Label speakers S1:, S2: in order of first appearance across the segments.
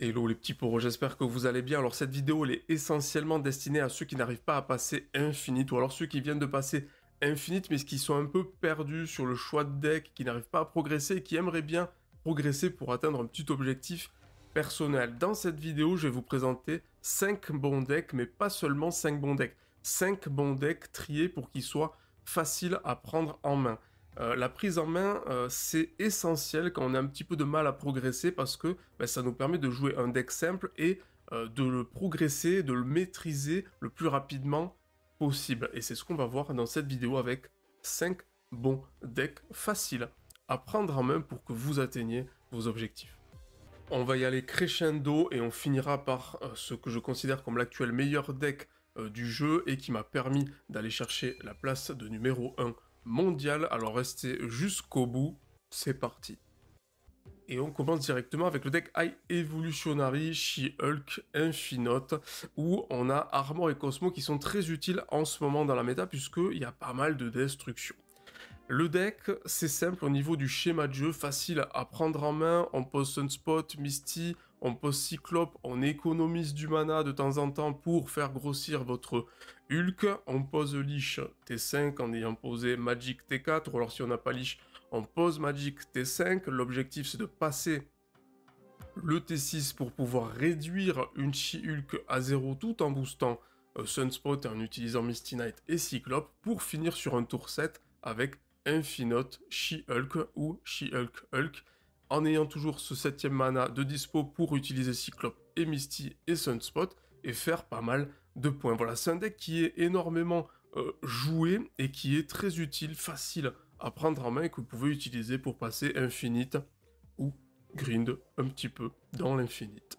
S1: Hello les petits poros, j'espère que vous allez bien. Alors cette vidéo elle est essentiellement destinée à ceux qui n'arrivent pas à passer Infinite ou alors ceux qui viennent de passer Infinite mais qui sont un peu perdus sur le choix de deck, qui n'arrivent pas à progresser et qui aimeraient bien progresser pour atteindre un petit objectif personnel. Dans cette vidéo, je vais vous présenter 5 bons decks mais pas seulement 5 bons decks, 5 bons decks triés pour qu'ils soient faciles à prendre en main. Euh, la prise en main, euh, c'est essentiel quand on a un petit peu de mal à progresser parce que ben, ça nous permet de jouer un deck simple et euh, de le progresser, de le maîtriser le plus rapidement possible. Et c'est ce qu'on va voir dans cette vidéo avec 5 bons decks faciles à prendre en main pour que vous atteigniez vos objectifs. On va y aller crescendo et on finira par ce que je considère comme l'actuel meilleur deck du jeu et qui m'a permis d'aller chercher la place de numéro 1 mondial, alors restez jusqu'au bout, c'est parti. Et on commence directement avec le deck High Evolutionary, She-Hulk, Infinite, où on a Armor et Cosmo qui sont très utiles en ce moment dans la méta, puisqu'il y a pas mal de destruction. Le deck, c'est simple au niveau du schéma de jeu, facile à prendre en main, on pose Sunspot, Misty, on pose Cyclope, on économise du mana de temps en temps pour faire grossir votre Hulk, on pose Lich T5 en ayant posé Magic T4, ou alors si on n'a pas Lich, on pose Magic T5, l'objectif c'est de passer le T6 pour pouvoir réduire une Chi hulk à 0 tout en boostant euh, Sunspot Sunspot en utilisant Misty Knight et Cyclope pour finir sur un tour 7 avec Infinote She-Hulk ou She-Hulk-Hulk. hulk hulk en ayant toujours ce septième mana de dispo pour utiliser Cyclope et Misty et Sunspot et faire pas mal de points. Voilà, c'est un deck qui est énormément euh, joué et qui est très utile, facile à prendre en main et que vous pouvez utiliser pour passer infinite ou grind un petit peu dans l'infinite.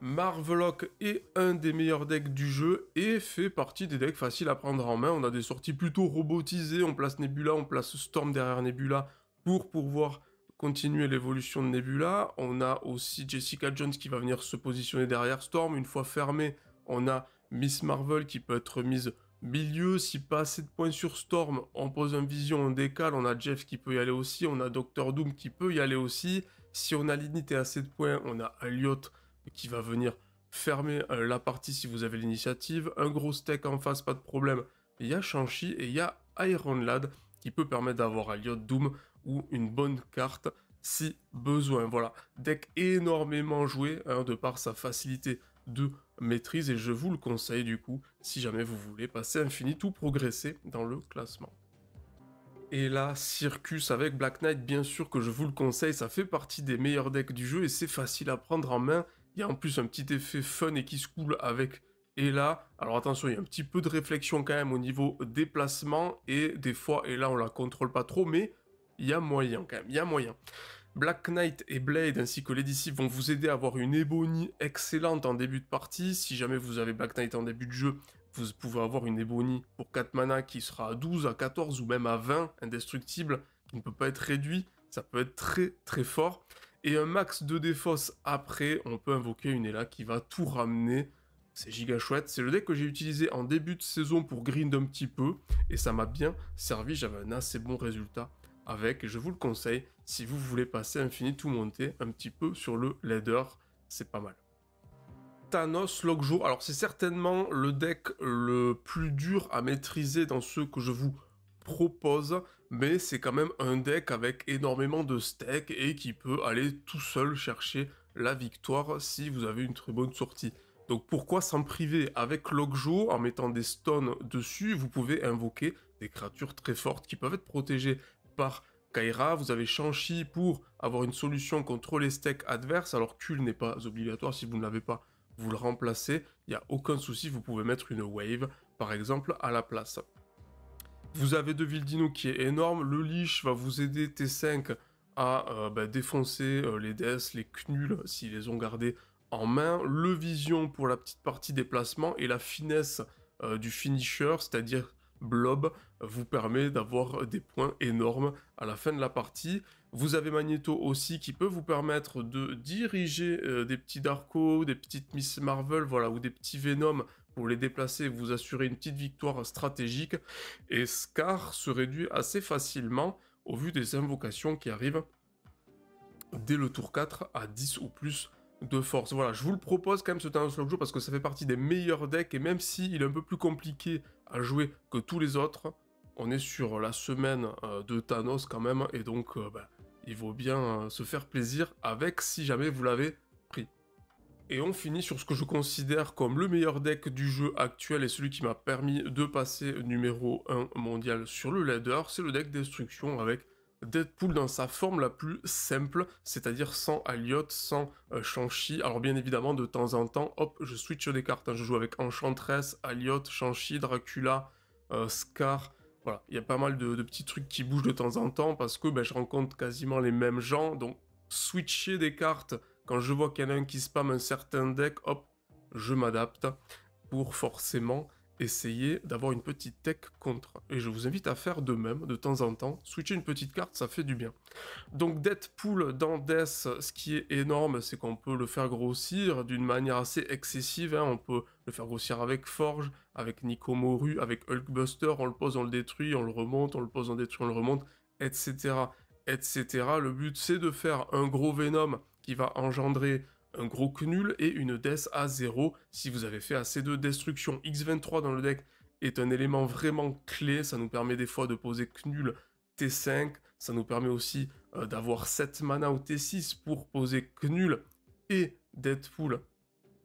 S1: Marvelock est un des meilleurs decks du jeu et fait partie des decks faciles à prendre en main. On a des sorties plutôt robotisées, on place Nebula, on place Storm derrière Nebula pour pouvoir continuer l'évolution de Nebula. On a aussi Jessica Jones qui va venir se positionner derrière Storm. Une fois fermé, on a Miss Marvel qui peut être mise milieu. Si pas assez de points sur Storm, on pose un vision, on décale. On a Jeff qui peut y aller aussi. On a Doctor Doom qui peut y aller aussi. Si on a l'init et assez de points, on a Elliot qui va venir fermer euh, la partie si vous avez l'initiative. Un gros steak en face, pas de problème. Il y a Shang-Chi et il y a Iron Lad qui peut permettre d'avoir un Doom ou une bonne carte si besoin. Voilà, deck énormément joué hein, de par sa facilité de maîtrise et je vous le conseille du coup si jamais vous voulez passer infini ou progresser dans le classement. Et là, Circus avec Black Knight, bien sûr que je vous le conseille, ça fait partie des meilleurs decks du jeu et c'est facile à prendre en main. Il y a en plus un petit effet fun et qui se coule avec et là, alors attention, il y a un petit peu de réflexion quand même au niveau déplacement et des fois, et là on la contrôle pas trop, mais il y a moyen quand même, il y a moyen. Black Knight et Blade ainsi que les DC vont vous aider à avoir une Ebony excellente en début de partie. Si jamais vous avez Black Knight en début de jeu, vous pouvez avoir une Ebony pour 4 mana qui sera à 12, à 14 ou même à 20, indestructible, qui ne peut pas être réduit. Ça peut être très très fort. Et un max de défausse après, on peut invoquer une Ela qui va tout ramener c'est giga chouette. C'est le deck que j'ai utilisé en début de saison pour grind un petit peu. Et ça m'a bien servi. J'avais un assez bon résultat avec. et Je vous le conseille si vous voulez passer infini tout monter un petit peu sur le ladder. C'est pas mal. Thanos Logjo. Alors c'est certainement le deck le plus dur à maîtriser dans ce que je vous propose, mais c'est quand même un deck avec énormément de steaks et qui peut aller tout seul chercher la victoire si vous avez une très bonne sortie. Donc pourquoi s'en priver Avec Logjo, en mettant des stones dessus, vous pouvez invoquer des créatures très fortes qui peuvent être protégées par Kaira. Vous avez shang pour avoir une solution contre les steaks adverses. Alors Kul n'est pas obligatoire si vous ne l'avez pas. Vous le remplacez, il n'y a aucun souci, vous pouvez mettre une wave, par exemple, à la place. Vous avez De Vildino qui est énorme, le Lich va vous aider T5 à euh, bah, défoncer euh, les DS, les Knuls, s'ils les ont gardés en main, le vision pour la petite partie déplacement et la finesse euh, du finisher, c'est-à-dire blob, vous permet d'avoir des points énormes à la fin de la partie. Vous avez Magneto aussi qui peut vous permettre de diriger euh, des petits Darko, des petites Miss Marvel, voilà, ou des petits Venom pour les déplacer vous assurer une petite victoire stratégique. Et Scar se réduit assez facilement au vu des invocations qui arrivent dès le tour 4 à 10 ou plus de force. Voilà, je vous le propose quand même ce Thanos jour parce que ça fait partie des meilleurs decks et même s'il il est un peu plus compliqué à jouer que tous les autres, on est sur la semaine euh, de Thanos quand même et donc euh, bah, il vaut bien euh, se faire plaisir avec si jamais vous l'avez pris. Et on finit sur ce que je considère comme le meilleur deck du jeu actuel et celui qui m'a permis de passer numéro 1 mondial sur le ladder, c'est le deck Destruction avec Deadpool dans sa forme la plus simple, c'est-à-dire sans Aliot, sans euh, Shanshi. Alors bien évidemment, de temps en temps, hop, je switch des cartes. Hein. Je joue avec Enchantress, Aliot, shang Dracula, euh, Scar. Voilà, il y a pas mal de, petits trucs qui bougent de temps en temps parce que ben, je rencontre quasiment les mêmes gens. Donc switcher des cartes quand je vois qu'il y en a un qui spam un certain deck, hop, je m'adapte pour forcément essayer d'avoir une petite tech contre. Et je vous invite à faire de même de temps en temps. Switcher une petite carte, ça fait du bien. Donc Deadpool dans Death, ce qui est énorme, c'est qu'on peut le faire grossir d'une manière assez excessive. Hein. On peut le faire grossir avec Forge, avec Nico Moru, avec Hulkbuster. On le pose, on le détruit, on le remonte, on le pose, on le détruit, on le remonte, etc. etc. Le but, c'est de faire un gros Venom qui va engendrer un gros knul et une death à 0 si vous avez fait assez de destruction. X23 dans le deck est un élément vraiment clé, ça nous permet des fois de poser nul T5, ça nous permet aussi euh, d'avoir 7 mana au T6 pour poser nul et Deadpool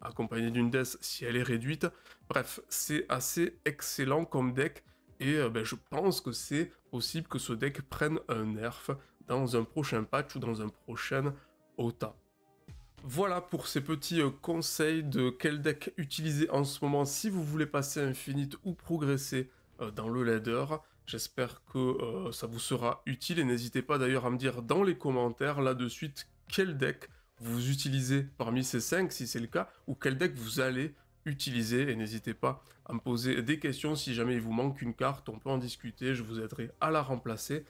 S1: accompagné d'une death si elle est réduite. Bref, c'est assez excellent comme deck et euh, ben, je pense que c'est possible que ce deck prenne un nerf dans un prochain patch ou dans un prochain OTA. Voilà pour ces petits euh, conseils de quel deck utiliser en ce moment si vous voulez passer Infinite ou progresser euh, dans le ladder. J'espère que euh, ça vous sera utile et n'hésitez pas d'ailleurs à me dire dans les commentaires là de suite quel deck vous utilisez parmi ces 5 si c'est le cas ou quel deck vous allez utiliser et n'hésitez pas à me poser des questions si jamais il vous manque une carte, on peut en discuter, je vous aiderai à la remplacer.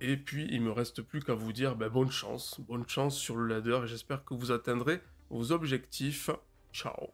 S1: Et puis, il me reste plus qu'à vous dire ben, bonne chance, bonne chance sur le ladder et j'espère que vous atteindrez vos objectifs. Ciao